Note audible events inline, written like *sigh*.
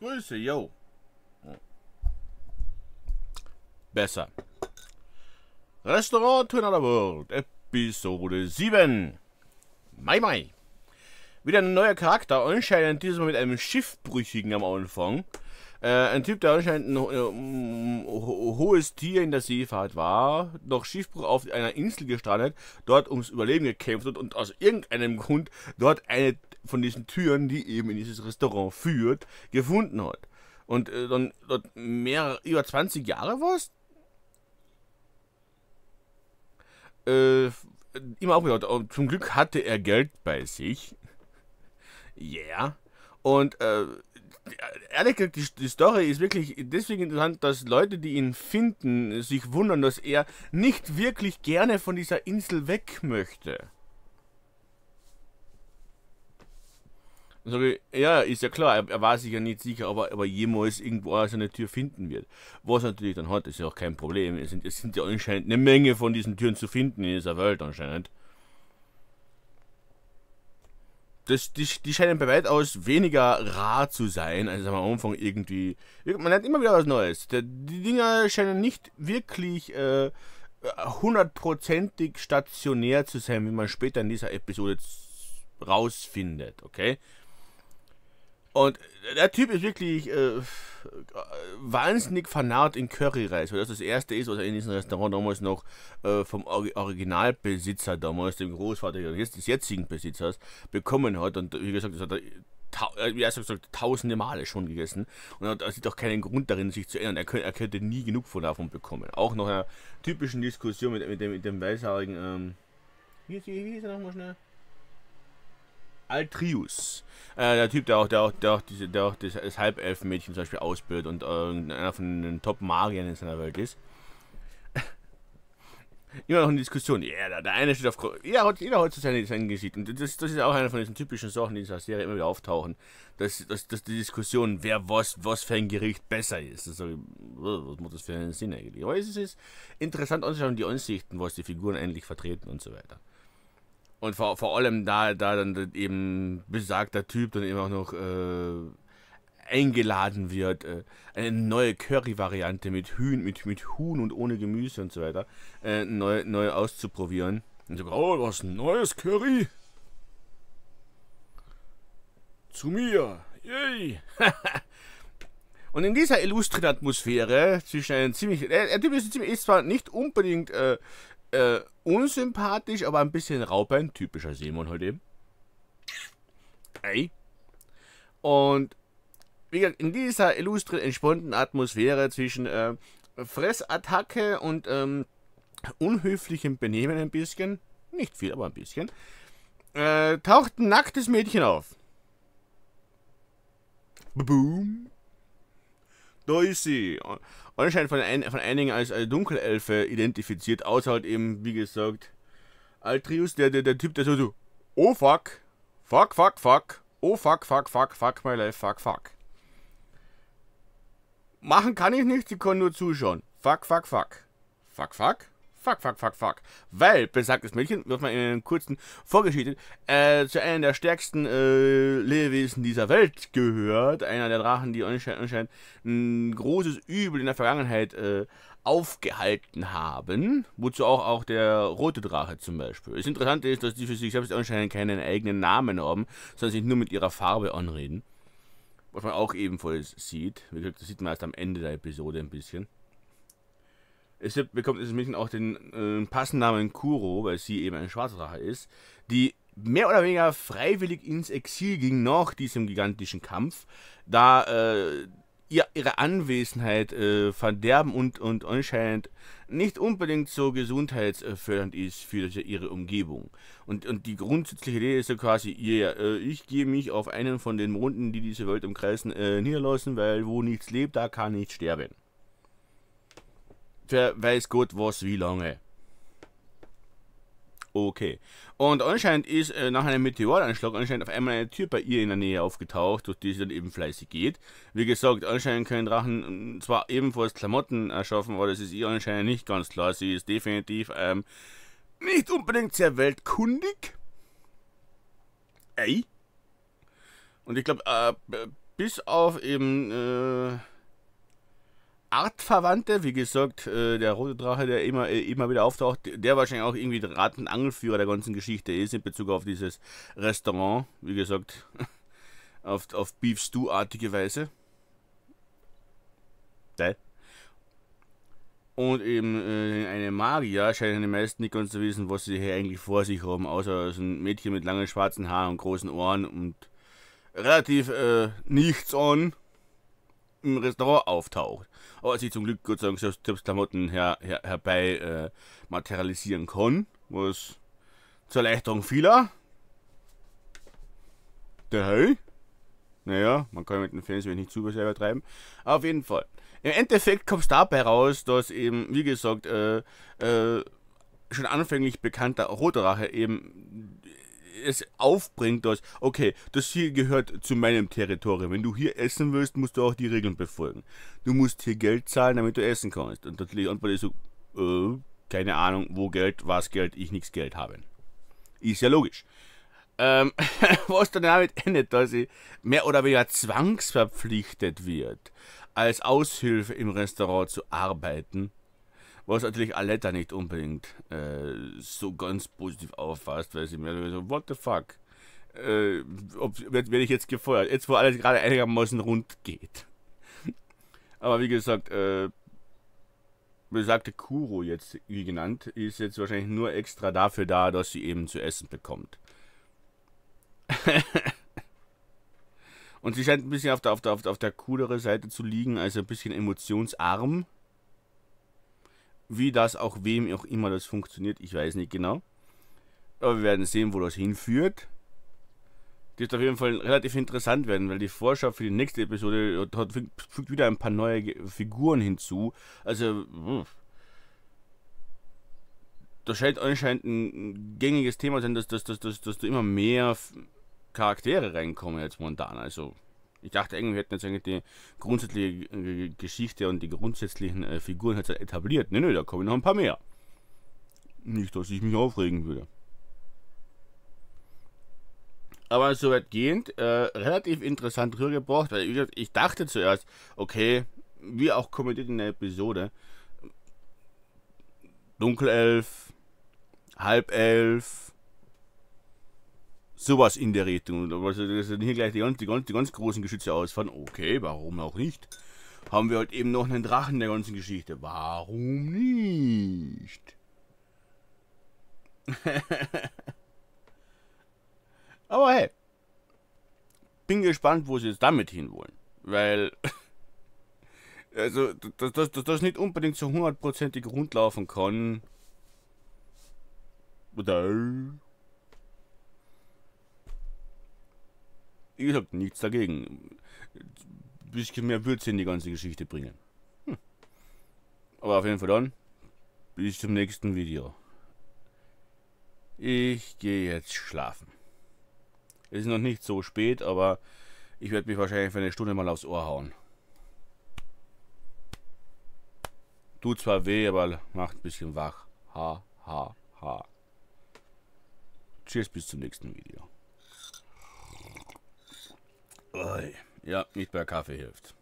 Grüße, yo. Besser. Restaurant to another world, Episode 7. Mai Mai. Wieder ein neuer Charakter, anscheinend diesmal mit einem Schiffbrüchigen am Anfang. Äh, ein Typ, der anscheinend ein äh, hohes Tier in der Seefahrt war, noch Schiffbruch auf einer Insel gestrandet, dort ums Überleben gekämpft hat und aus irgendeinem Grund dort eine von diesen Türen, die eben in dieses Restaurant führt, gefunden hat. Und äh, dann dort mehr, über 20 Jahre warst? Äh, immer auch wieder. Zum Glück hatte er Geld bei sich. Yeah. Und äh, ehrlich gesagt, die, die, Story ist wirklich deswegen interessant, dass Leute, die ihn finden, sich wundern, dass er nicht wirklich gerne von dieser Insel weg möchte. Sage ja, ist ja klar, er, er war sich ja nicht sicher, ob er jemals irgendwo seine Tür finden wird. Was natürlich dann hat, ist ja auch kein Problem. Es sind, es sind ja anscheinend eine Menge von diesen Türen zu finden in dieser Welt anscheinend das, die, die scheinen bei weitaus weniger rar zu sein, als am Anfang irgendwie. Man hat immer wieder was Neues. Die Dinger scheinen nicht wirklich äh, hundertprozentig äh, stationär zu sein, wie man später in dieser Episode rausfindet, okay? Und der Typ ist wirklich äh, wahnsinnig vernarrt in Curryreis, weil das das erste ist, was er in diesem Restaurant damals noch äh, vom Or Originalbesitzer damals, dem Großvater jetzt, des jetzigen Besitzers, bekommen hat. Und wie gesagt, das hat er wie äh, er gesagt, tausende Male schon gegessen. Und er sieht auch keinen Grund darin, sich zu ändern. Er könnte, er könnte nie genug von davon bekommen. Auch nach einer typischen Diskussion mit, mit dem, mit dem weißhaarigen. Ähm, wie, wie, wie ist er nochmal schnell? Altrius. Äh, der Typ, der auch, der auch, der auch, diese, der auch das, das Halbelfenmädchen zum Beispiel ausbildet und äh, einer von den Top-Magiern in seiner Welt ist. Immer noch eine Diskussion. Ja, der, der eine steht auf. Jeder, jeder heutzutage sein Gesicht. Und das, das ist auch eine von diesen typischen Sachen, die in dieser Serie immer wieder auftauchen. Dass, dass, dass die Diskussion, wer was, was für ein Gericht besser ist. Also, was macht das für einen Sinn eigentlich? Aber es ist interessant anzuschauen, die Ansichten, was die Figuren endlich vertreten und so weiter. Und vor, vor allem da, da dann eben besagter Typ dann eben auch noch äh, eingeladen wird. Äh, eine neue Curry-Variante mit Hühn, mit, mit Huhn und ohne Gemüse und so weiter. Äh, neu, neu auszuprobieren. Und so, oh, was neues Curry? Zu mir. Yay! *laughs* Und in dieser illustren Atmosphäre zwischen einem ziemlich, äh, der Typ ist, ist zwar nicht unbedingt äh, äh, unsympathisch, aber ein bisschen raubend. Typischer Simon heute eben. Ey. Und wie gesagt, in dieser illustren, entspannten Atmosphäre zwischen äh, Fressattacke und ähm, unhöflichem Benehmen ein bisschen, nicht viel, aber ein bisschen, äh, taucht ein nacktes Mädchen auf. Boom. Da ist sie. Anscheinend von, ein, von einigen als, als Dunkelelfe identifiziert, außer halt eben, wie gesagt, Altrius, der, der, der Typ, der so, so, oh fuck, fuck, fuck, fuck, oh fuck, fuck, fuck, fuck, my life, fuck, fuck. Machen kann ich nicht, ich kann nur zuschauen. Fuck, fuck, fuck. Fuck, fuck fuck, fuck, fuck, fuck. Weil, besagtes Mädchen, wird man in einem kurzen Vorgeschichte, äh, zu einem der stärksten äh, Lebewesen dieser Welt gehört. Einer der Drachen, die anscheinend ein großes Übel in der Vergangenheit äh, aufgehalten haben, wozu auch, auch der rote Drache zum Beispiel. Das Interessante ist, dass die für sich selbst anscheinend keinen eigenen Namen haben, sondern sich nur mit ihrer Farbe anreden. Was man auch ebenfalls sieht. Wie gesagt, das sieht man erst am Ende der Episode ein bisschen. Es bekommt dieses Mädchen auch den äh, Passennamen Kuro, weil sie eben ein Schwarzrache ist, die mehr oder weniger freiwillig ins Exil ging nach diesem gigantischen Kampf, da äh, ihr, ihre Anwesenheit äh, verderben und, und anscheinend nicht unbedingt so gesundheitsfördernd ist für ihre Umgebung. Und, und die grundsätzliche Idee ist ja quasi, yeah, äh, ich gehe mich auf einen von den Monden, die diese Welt umkreisen, äh, niederlassen, weil wo nichts lebt, da kann nichts sterben. Wer weiß Gott was, wie lange. Okay. Und anscheinend ist äh, nach einem Meteoranschlag anscheinend auf einmal eine Tür bei ihr in der Nähe aufgetaucht, durch die sie dann eben fleißig geht. Wie gesagt, anscheinend können Drachen mm, zwar ebenfalls Klamotten erschaffen, aber das ist ihr anscheinend nicht ganz klar. Sie ist definitiv ähm, nicht unbedingt sehr weltkundig. Ey. Und ich glaube, äh, bis auf eben äh, Artverwandte, wie gesagt, äh, der rote Drache, der immer, äh, immer wieder auftaucht, der wahrscheinlich auch irgendwie der Rat- und Angelführer der ganzen Geschichte ist in Bezug auf dieses Restaurant, wie gesagt, *laughs* auf, auf Beef Stew-artige Weise. Da. Und eben äh, eine Magier scheinen die meisten nicht ganz zu wissen, was sie hier eigentlich vor sich haben, außer so ein Mädchen mit langen schwarzen Haaren und großen Ohren und relativ äh, nichts an im Restaurant auftaucht. Oh, Aber sie zum Glück Gott sei Dank selbst Klamotten her, her, herbei äh, materialisieren kann, was zur Erleichterung vieler. Der Hey? Naja, man kann mit den Fans nicht zu selber treiben. Auf jeden Fall. Im Endeffekt kommt es dabei raus, dass eben, wie gesagt, äh, äh, schon anfänglich bekannter Roter Rache eben es aufbringt, dass, okay, das hier gehört zu meinem Territorium. Wenn du hier essen willst, musst du auch die Regeln befolgen. Du musst hier Geld zahlen, damit du essen kannst. Und natürlich antwortet ich so, äh, keine Ahnung, wo Geld, was Geld, ich nichts Geld haben. Ist ja logisch. Ähm, *laughs* was dann damit endet, dass sie mehr oder weniger zwangsverpflichtet wird, als Aushilfe im Restaurant zu arbeiten was natürlich Aletta nicht unbedingt äh, so ganz positiv auffasst, weil sie mir so, what the fuck? Äh, werde werd ich jetzt gefeuert? Jetzt, wo alles gerade einigermaßen rund geht. *laughs* Aber wie gesagt, äh, besagte Kuro jetzt, wie genannt, ist jetzt wahrscheinlich nur extra dafür da, dass sie eben zu essen bekommt. *laughs* Und sie scheint ein bisschen auf der, auf der, auf der coolere Seite zu liegen, also ein bisschen emotionsarm. Wie das auch wem auch immer das funktioniert, ich weiß nicht genau. Aber wir werden sehen, wo das hinführt. Das wird auf jeden Fall relativ interessant werden, weil die Vorschau für die nächste Episode äh, hat, fügt wieder ein paar neue Figuren hinzu. Also, das scheint anscheinend ein gängiges Thema zu sein, dass, dass, dass, dass, dass da immer mehr Charaktere reinkommen jetzt momentan. Also, ich dachte, irgendwie hätten jetzt eigentlich die grundsätzliche äh, Geschichte und die grundsätzlichen äh, Figuren halt etabliert. Nö, nö, da kommen noch ein paar mehr. Nicht, dass ich mich aufregen würde. Aber soweit gehend, äh, relativ interessant rübergebracht, weil ich, ich dachte zuerst, okay, wie auch kommentiert in der Episode, Dunkelelf, Halbelf, Sowas in der Richtung. Also, dass hier gleich die ganz, die, die ganz großen Geschütze ausfahren. Okay, warum auch nicht? Haben wir halt eben noch einen Drachen der ganzen Geschichte. Warum nicht? *laughs* Aber hey, bin gespannt, wo sie jetzt damit hinwollen. Weil, *laughs* also, dass, dass, dass das nicht unbedingt so hundertprozentig rundlaufen kann. Oder wie gesagt, nichts dagegen. Ein bisschen mehr Würze in die ganze Geschichte bringen. Hm. Aber auf jeden Fall dann, bis zum nächsten Video. Ich gehe jetzt schlafen. Es ist noch nicht so spät, aber ich werde mich wahrscheinlich für eine Stunde mal aufs Ohr hauen. Tut zwar weh, aber macht ein bisschen wach. Ha, ha, ha. Tschüss, bis zum nächsten Video. Ui. Ja, nicht bei Kaffee hilft.